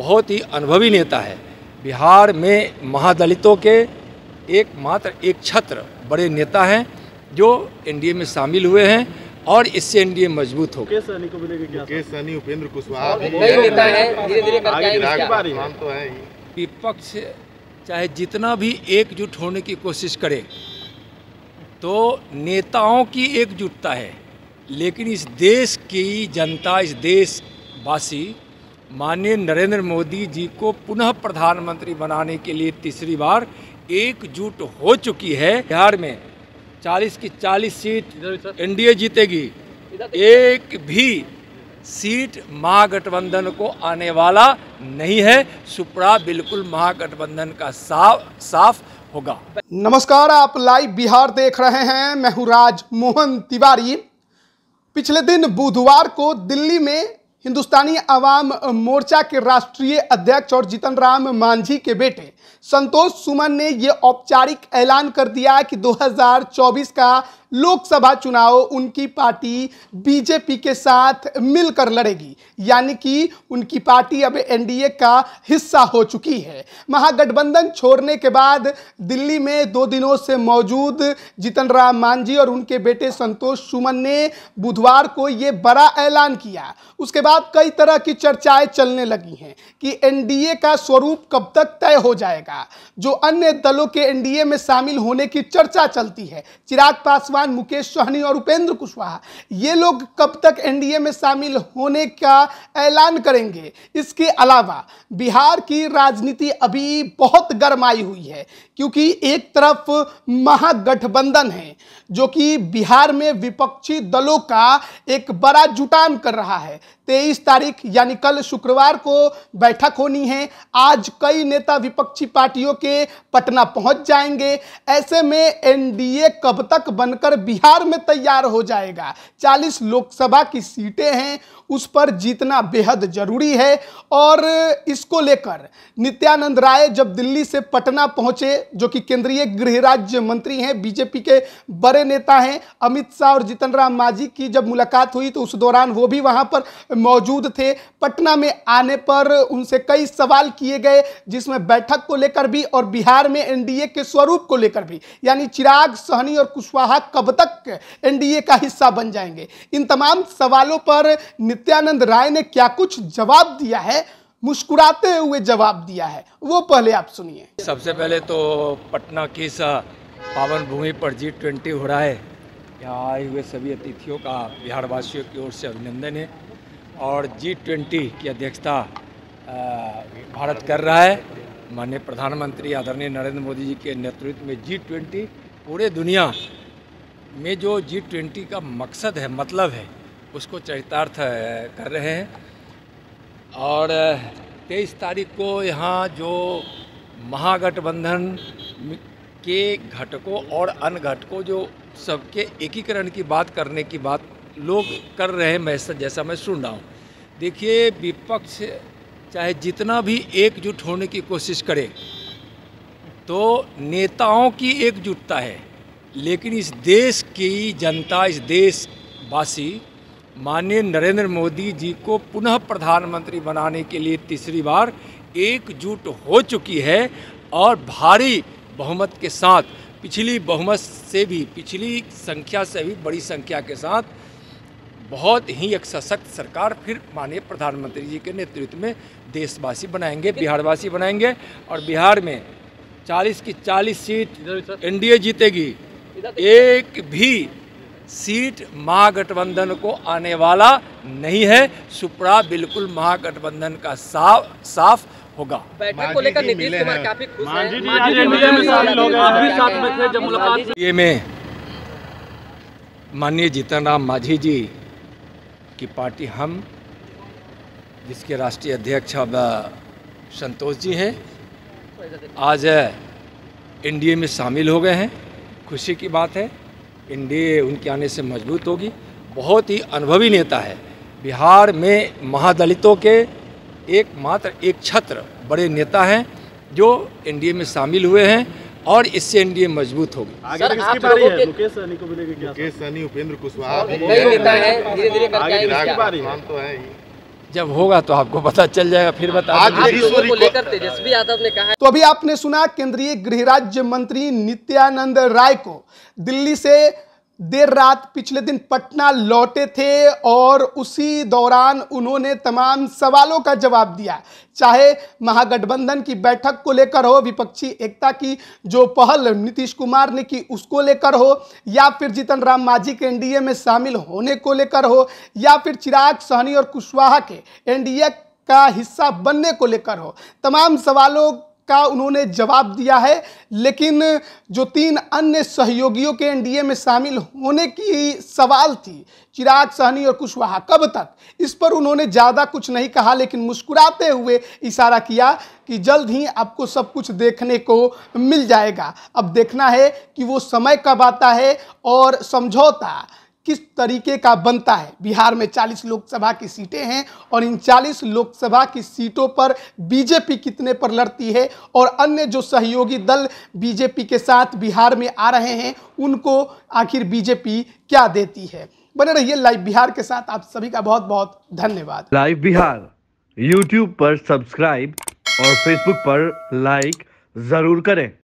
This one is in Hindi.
बहुत ही अनुभवी नेता है बिहार में महादलितों के एकमात्र एक छत्र बड़े नेता हैं जो एनडीए में शामिल हुए हैं और इससे एनडीए मजबूत हो उपेंद्र कुशवाहा हाँ, तो विपक्ष चाहे जितना भी एकजुट होने की कोशिश करे तो नेताओं की एकजुटता है लेकिन इस देश की जनता इस देशवासी माननीय नरेंद्र मोदी जी को पुनः प्रधानमंत्री बनाने के लिए तीसरी बार एकजुट हो चुकी है बिहार में 40 की 40 सीट एनडीए जीतेगी एक भी सीट महागठबंधन को आने वाला नहीं है सुपड़ा बिल्कुल महागठबंधन का साफ साफ होगा नमस्कार आप लाइव बिहार देख रहे हैं मैं हूं राज मोहन तिवारी पिछले दिन बुधवार को दिल्ली में हिंदुस्तानी आवाम मोर्चा के राष्ट्रीय अध्यक्ष और जीतन राम मांझी के बेटे संतोष सुमन ने यह औपचारिक ऐलान कर दिया कि 2024 का लोकसभा चुनाव उनकी पार्टी बीजेपी के साथ मिलकर लड़ेगी यानी कि उनकी पार्टी अब एनडीए का हिस्सा हो चुकी है महागठबंधन छोड़ने के बाद दिल्ली में दो दिनों से मौजूद जीतन राम मांझी और उनके बेटे संतोष सुमन ने बुधवार को ये बड़ा ऐलान किया उसके बाद कई तरह की चर्चाएं चलने लगी हैं कि एनडीए का स्वरूप कब तक तय हो जाएगा जो अन्य दलों के एनडीए में शामिल होने की चर्चा चलती है चिराग पासवान पासवान मुकेश सहनी और उपेंद्र कुशवाहा ये लोग कब तक एनडीए में शामिल होने का ऐलान करेंगे इसके अलावा बिहार की राजनीति अभी बहुत गर्माई हुई है क्योंकि एक तरफ महागठबंधन है जो कि बिहार में विपक्षी दलों का एक बड़ा जुटान कर रहा है तेईस तारीख यानी कल शुक्रवार को बैठक होनी है आज कई नेता विपक्षी पार्टियों के पटना पहुंच जाएंगे ऐसे में एनडीए कब तक बनकर बिहार में तैयार हो जाएगा 40 लोकसभा की सीटें हैं उस पर जीतना बेहद जरूरी है और इसको लेकर नित्यानंद राय जब दिल्ली से पटना पहुंचे जो कि केंद्रीय गृह राज्य मंत्री हैं बीजेपी के बड़े नेता हैं अमित शाह और जीतन राम मांझी की जब मुलाकात हुई तो उस दौरान वो भी वहां पर मौजूद थे पटना में आने पर उनसे कई सवाल किए गए जिसमें बैठक को लेकर भी और बिहार में एनडीए के स्वरूप को लेकर भी यानी चिराग सहनी और कुशवाहा कब तक एनडीए का हिस्सा बन जाएंगे इन तमाम सवालों पर नित्यानंद राय ने क्या कुछ जवाब दिया है मुस्कुराते हुए जवाब दिया है वो पहले आप सुनिए सबसे पहले तो पटना की पावन भूमि पर जी ट्वेंटी हो रहा है यहाँ आए हुए सभी अतिथियों का बिहार वासियों की ओर से अभिनंदन है और जी ट्वेंटी की अध्यक्षता भारत कर रहा है माननीय प्रधानमंत्री आदरणीय नरेंद्र मोदी जी के नेतृत्व में जी ट्वेंटी पूरे दुनिया में जो जी ट्वेंटी का मकसद है मतलब है उसको चरितार्थ कर रहे हैं और तेईस तारीख को यहाँ जो महागठबंधन के घटकों और अन्य घटकों जो सबके एकीकरण की बात करने की बात लोग कर रहे हैं मैं जैसा मैं सुन रहा हूँ देखिए विपक्ष चाहे जितना भी एकजुट होने की कोशिश करे तो नेताओं की एकजुटता है लेकिन इस देश की जनता इस देशवासी माननीय नरेंद्र मोदी जी को पुनः प्रधानमंत्री बनाने के लिए तीसरी बार एकजुट हो चुकी है और भारी बहुमत के साथ पिछली बहुमत से भी पिछली संख्या से भी बड़ी संख्या के साथ बहुत ही एक सशक्त सरकार फिर माननीय प्रधानमंत्री जी के नेतृत्व में देशवासी बनाएंगे बिहारवासी बनाएंगे और बिहार में 40 की 40 सीट एनडीए जीतेगी तो- एक भी सीट महागठबंधन को आने वाला नहीं है सुपड़ा बिल्कुल महागठबंधन का साफ साफ होगा बैठक को लेकर नीतीश कुमार माननीय जीतन राम मांझी जी की पार्टी हम जिसके राष्ट्रीय अध्यक्ष अब संतोष जी हैं आज एनडीए में शामिल हो गए हैं खुशी की बात है एन उनके आने से मजबूत होगी बहुत ही अनुभवी नेता है बिहार में महादलितों के एकमात्र एक छत्र बड़े नेता हैं जो एन में शामिल हुए हैं और इससे एनडीए मजबूत होगी मुकेश सहनी को मिलेगी उपेंद्र कुशवाहा नेता है धीरे धीरे तो है जब होगा तो आपको पता चल जाएगा फिर बता आज को लेकर तेजस्वी यादव ने कहा तो अभी आपने सुना केंद्रीय गृह राज्य मंत्री नित्यानंद राय को दिल्ली से देर रात पिछले दिन पटना लौटे थे और उसी दौरान उन्होंने तमाम सवालों का जवाब दिया चाहे महागठबंधन की बैठक को लेकर हो विपक्षी एकता की जो पहल नीतीश कुमार ने की उसको लेकर हो या फिर जीतन राम मांझी के एनडीए में शामिल होने को लेकर हो या फिर चिराग सहनी और कुशवाहा के एनडीए का हिस्सा बनने को लेकर हो तमाम सवालों का उन्होंने जवाब दिया है लेकिन जो तीन अन्य सहयोगियों के एनडीए में शामिल होने की सवाल थी चिराग सहनी और कुशवाहा कब तक इस पर उन्होंने ज़्यादा कुछ नहीं कहा लेकिन मुस्कुराते हुए इशारा किया कि जल्द ही आपको सब कुछ देखने को मिल जाएगा अब देखना है कि वो समय कब आता है और समझौता किस तरीके का बनता है बिहार में 40 लोकसभा की सीटें हैं और इन 40 लोकसभा की सीटों पर बीजेपी कितने पर लड़ती है और अन्य जो सहयोगी दल बीजेपी के साथ बिहार में आ रहे हैं उनको आखिर बीजेपी क्या देती है बने रहिए लाइव बिहार के साथ आप सभी का बहुत बहुत धन्यवाद लाइव बिहार यूट्यूब पर सब्सक्राइब और फेसबुक पर लाइक जरूर करें